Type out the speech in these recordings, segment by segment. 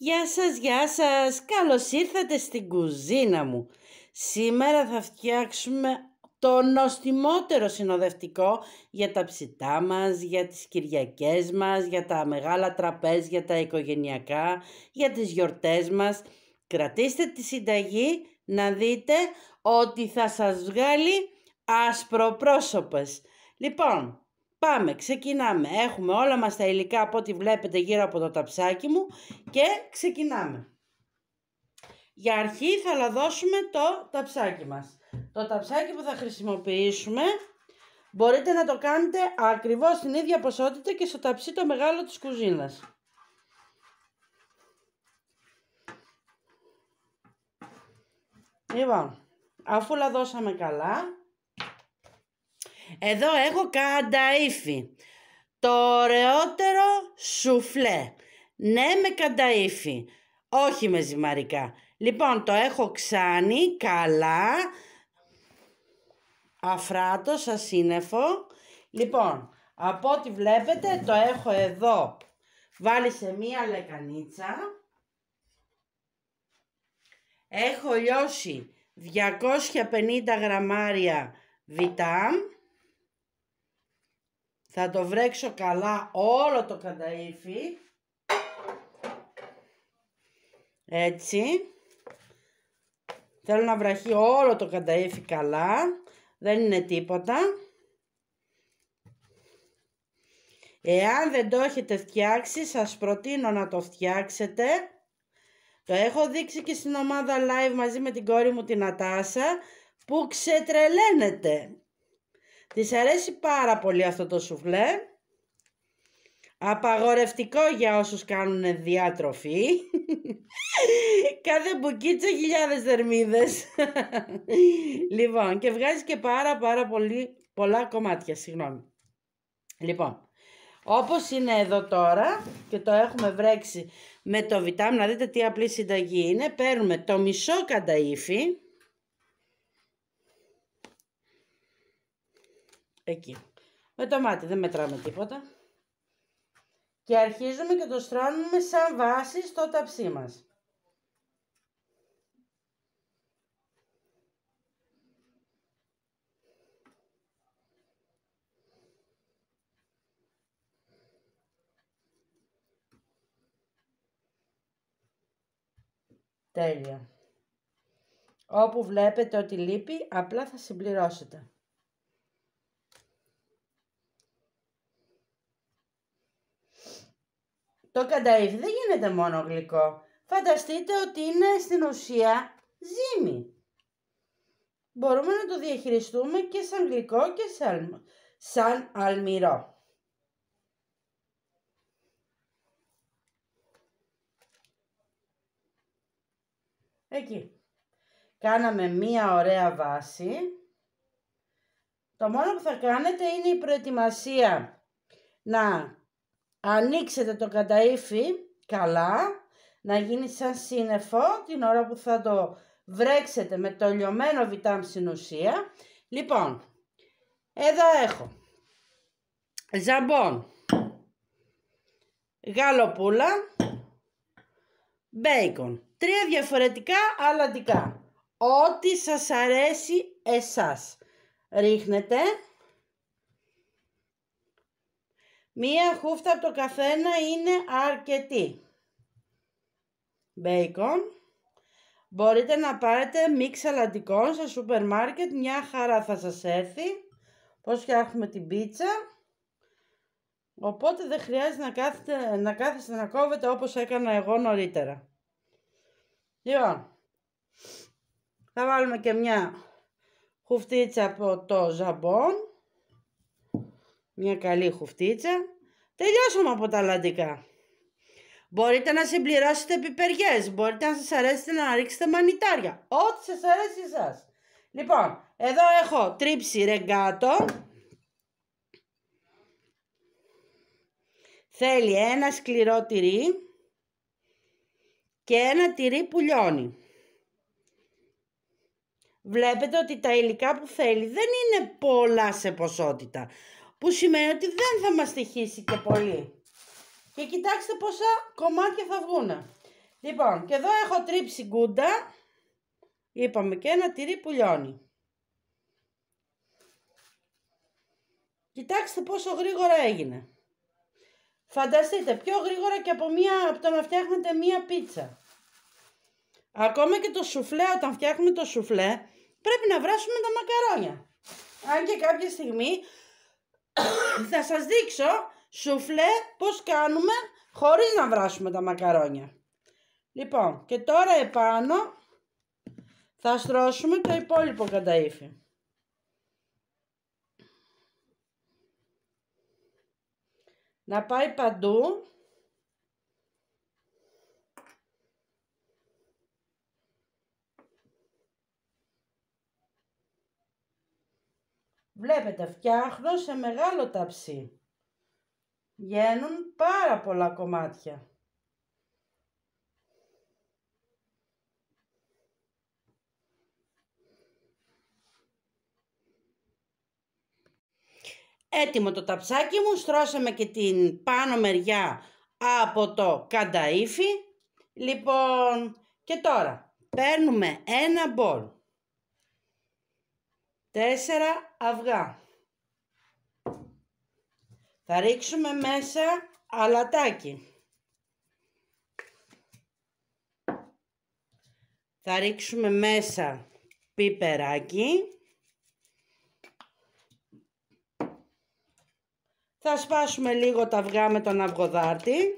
Γεια σας, γεια σας. Καλώς ήρθατε στην κουζίνα μου. Σήμερα θα φτιάξουμε το νοστιμότερο συνοδευτικό για τα ψητά μας, για τις Κυριακές μας, για τα μεγάλα τραπέζια, για τα οικογενειακά, για τις γιορτές μας. Κρατήστε τη συνταγή να δείτε ότι θα σας βγάλει άσπρο πρόσωπες. Λοιπόν, Πάμε, ξεκινάμε. Έχουμε όλα μας τα υλικά από ό,τι βλέπετε γύρω από το ταψάκι μου και ξεκινάμε. Για αρχή θα λαδώσουμε το ταψάκι μας. Το ταψάκι που θα χρησιμοποιήσουμε μπορείτε να το κάνετε ακριβώς την ίδια ποσότητα και στο ταψί το μεγάλο της κουζίνας. Λοιπόν, αφού λαδώσαμε καλά, εδώ έχω κανταϊφι, Το ωραιότερο σουφλέ. Ναι με κανταήφι. Όχι με ζυμαρικά. Λοιπόν, το έχω ξάνει καλά. Αφράτο, σαν σύννεφο. Λοιπόν, από ό,τι βλέπετε το έχω εδώ. Βάλει σε μία λεκανίτσα. Έχω λιώσει 250 γραμμάρια βιτάμ. Θα το βρέξω καλά όλο το κανταϊφι. Έτσι. Θέλω να βραχεί όλο το κανταϊφι καλά. Δεν είναι τίποτα. Εάν δεν το έχετε φτιάξει, σας προτείνω να το φτιάξετε. Το έχω δείξει και στην ομάδα live μαζί με την κόρη μου την Ατάσα που ξετρελαίνεται. Της αρέσει πάρα πολύ αυτό το σουφλέ. Απαγορευτικό για όσους κάνουν διάτροφη. Κάθε μπουκίτσα χιλιάδες δερμίδες λοιπόν, και βγάζει και πάρα πάρα πολύ, πολλά κομμάτια, συγγνώμη. Λοιπόν, όπως είναι εδώ τώρα και το έχουμε βρέξει με το να δείτε τι απλή συνταγή είναι, παίρνουμε το μισό κανταΐφι, Εκεί. Με το μάτι δεν μετράμε τίποτα. Και αρχίζουμε και το στρώνουμε σαν βάση στο ταψί μας. Τέλεια. Όπου βλέπετε ότι λείπει, απλά θα συμπληρώσετε. Το κανταϊφ δεν γίνεται μόνο γλυκό. Φανταστείτε ότι είναι στην ουσία ζύμη. Μπορούμε να το διαχειριστούμε και σαν γλυκό και σαν, σαν αλμυρό. Εκεί. Κάναμε μία ωραία βάση. Το μόνο που θα κάνετε είναι η προετοιμασία να ανοίξετε το καταήφι καλά, να γίνει σαν σύννεφο την ώρα που θα το βρέξετε με το λιωμένο βιτάμ στην ουσία. Λοιπόν, εδώ έχω ζαμπόν, γαλοπούλα, μπέικον. Τρία διαφορετικά αλλαντικά. Ό,τι σας αρέσει εσάς. Ρίχνετε Μία χούφτα από το καθένα είναι αρκετή. Μπέικον. Μπορείτε να πάρετε μίξ αλαντικών στο σούπερ μάρκετ, μια χουφτα το καθενα ειναι αρκετη μπεικον μπορειτε να παρετε μιξ αλαντικων στο σουπερ μαρκετ μια χαρα θα σας έρθει. Πώς φτιάχνουμε την πίτσα. Οπότε δεν χρειάζεται να να κάθεστε να κόβετε όπως έκανα εγώ νωρίτερα. Λοιπόν, θα βάλουμε και μια χουφτίτσα από το ζαμπόν μια καλή χουφτίτσα. Τελειώσαμε από τα λαντικά. Μπορείτε να συμπληρώσετε πιπεριές, μπορείτε να σας αρέσει να ρίξετε μανιτάρια. Ό,τι σας αρέσει εσάς. Λοιπόν, εδώ έχω τρίψει ρεγκάτο. Θέλει ένα σκληρό τυρί και ένα τυρί που λιώνει. Βλέπετε ότι τα υλικά που θέλει δεν είναι πολλά σε ποσότητα που σημαίνει ότι δεν θα μας στοιχήσει και πολύ. Και κοιτάξτε πόσα κομμάτια θα βγουν. Λοιπόν, και εδώ έχω τρίψει γκούντα. Είπαμε και ένα τυρί που λιώνει. Κοιτάξτε πόσο γρήγορα έγινε. Φανταστείτε, πιο γρήγορα και από, μία, από το να φτιάχνετε μία πίτσα. Ακόμα και το σουφλέ, όταν φτιάχνουμε το σουφλέ, πρέπει να βράσουμε τα μακαρόνια. Αν και κάποια στιγμή θα σας δείξω σουφλέ πώς κάνουμε χωρίς να βράσουμε τα μακαρόνια. Λοιπόν, και τώρα επάνω θα στρώσουμε το υπόλοιπο καταήφι. Να πάει παντού Βλέπετε φτιάχνω σε μεγάλο ταψί. Βγαίνουν πάρα πολλά κομμάτια. Έτοιμο το ταψάκι μου, στρώσαμε και την πάνω μεριά από το κανταΐφι. Λοιπόν, και τώρα παίρνουμε ένα μπολ τέσσερα αυγά. Θα ρίξουμε μέσα αλατάκι. Θα ρίξουμε μέσα πιπεράκι. Θα σπάσουμε λίγο τα αυγά με τον αυγοδάρτη.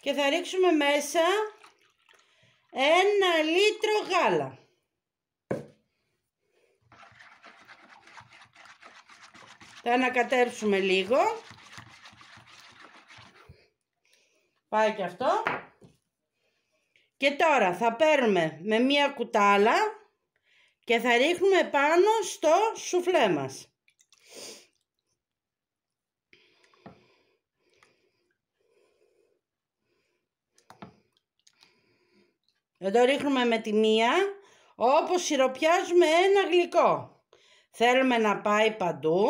και θα ρίξουμε μέσα ένα λίτρο γάλα. Θα ανακατέψουμε λίγο. Πάει και αυτό. Και τώρα θα παίρνουμε με μία κουτάλα και θα ρίχνουμε πάνω στο σουφλέ μας. Εδώ ρίχνουμε με τη μία, όπως σιροπιάζουμε ένα γλυκό. Θέλουμε να πάει παντού.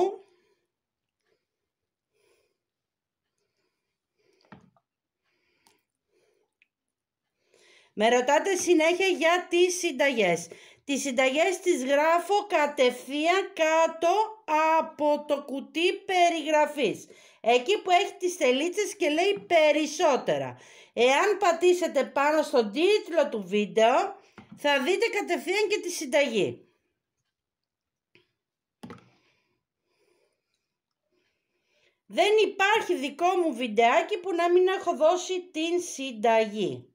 Με ρωτάτε συνέχεια για τις συνταγές. Τις συνταγές τις γράφω κατευθείαν κάτω από το κουτί περιγραφής. Εκεί που έχει τις τελίτσες και λέει περισσότερα. Εάν πατήσετε πάνω στον τίτλο του βίντεο θα δείτε κατευθείαν και τη συνταγή. Δεν υπάρχει δικό μου βιντεάκι που να μην έχω δώσει την συνταγή.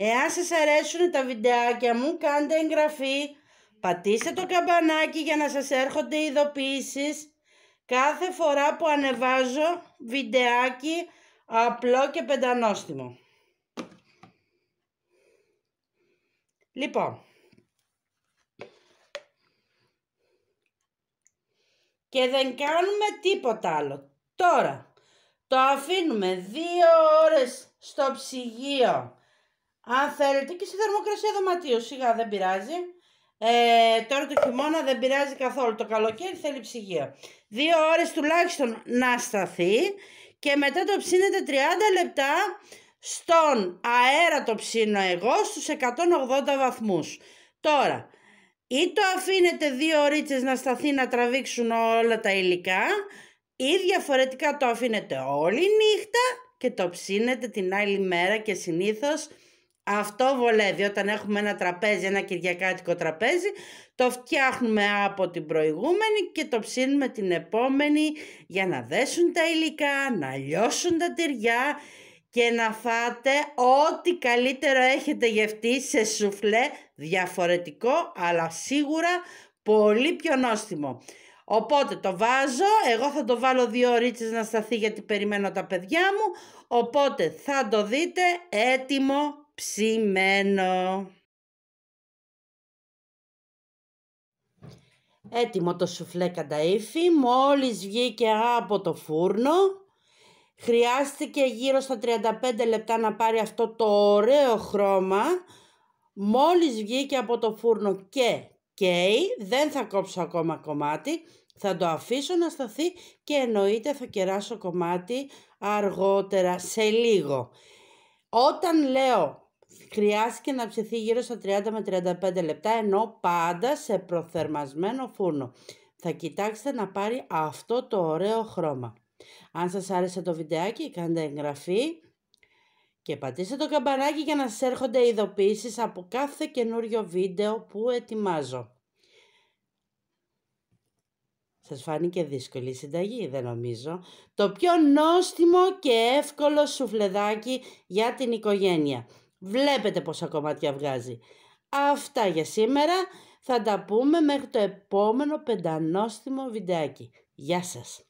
Εάν σας αρέσουν τα βιντεάκια μου κάντε εγγραφή, πατήστε το καμπανάκι για να σας έρχονται ειδοποιήσεις κάθε φορά που ανεβάζω βιντεάκι απλό και πεντανόστιμο. Λοιπόν, και δεν κάνουμε τίποτα άλλο. Τώρα, το αφήνουμε δύο ώρες στο ψυγείο αν θέλετε και στη θερμοκρασία δωματίου, σιγά δεν πειράζει. Ε, τώρα το χειμώνα δεν πειράζει καθόλου. Το καλοκαίρι θέλει ψυγείο. Δύο ώρες τουλάχιστον να σταθεί και μετά το ψήνετε 30 λεπτά στον αέρα το ψήνω εγώ στους 180 βαθμούς. Τώρα, ή το αφήνετε δύο ώρες να σταθεί να τραβήξουν όλα τα υλικά ή διαφορετικά το αφήνετε όλη νύχτα και το ψήνετε την άλλη μέρα και συνήθως αυτό βολεύει όταν έχουμε ένα τραπέζι, ένα κυριακάτικο τραπέζι, το φτιάχνουμε από την προηγούμενη και το ψήνουμε την επόμενη για να δέσουν τα υλικά, να λιώσουν τα τυριά και να φάτε ό,τι καλύτερο έχετε γευτεί σε σουφλέ διαφορετικό αλλά σίγουρα πολύ πιο νόστιμο. Οπότε το βάζω, εγώ θα το βάλω δύο ωρίτσες να σταθεί γιατί περιμένω τα παιδιά μου, οπότε θα το δείτε έτοιμο ψημένο. Έτοιμο το σουφλέ κανταΐφι, μόλις βγήκε από το φούρνο. Χρειάστηκε γύρω στα 35 λεπτά να πάρει αυτό το ωραίο χρώμα. Μόλις βγήκε από το φούρνο και καίει, δεν θα κόψω ακόμα κομμάτι, θα το αφήσω να σταθεί και εννοείται θα κεράσω κομμάτι αργότερα, σε λίγο. Όταν λέω χρειάστηκε να ψηθεί γύρω στα 30 με 35 λεπτά ενώ πάντα σε προθερμασμένο φούρνο. Θα κοιτάξετε να πάρει αυτό το ωραίο χρώμα. Αν σας άρεσε το βιντεάκι κάντε εγγραφή και πατήστε το καμπανάκι για να σας έρχονται ειδοποιήσεις από κάθε καινούριο βίντεο που ετοιμάζω. Σας φάνηκε δύσκολη η συνταγή, δεν νομίζω. Το πιο νόστιμο και εύκολο σουφλεδάκι για την οικογένεια. Βλέπετε πόσα κομμάτια βγάζει. Αυτά για σήμερα. Θα τα πούμε μέχρι το επόμενο πεντανόστιμο βιντεάκι. Γεια σας.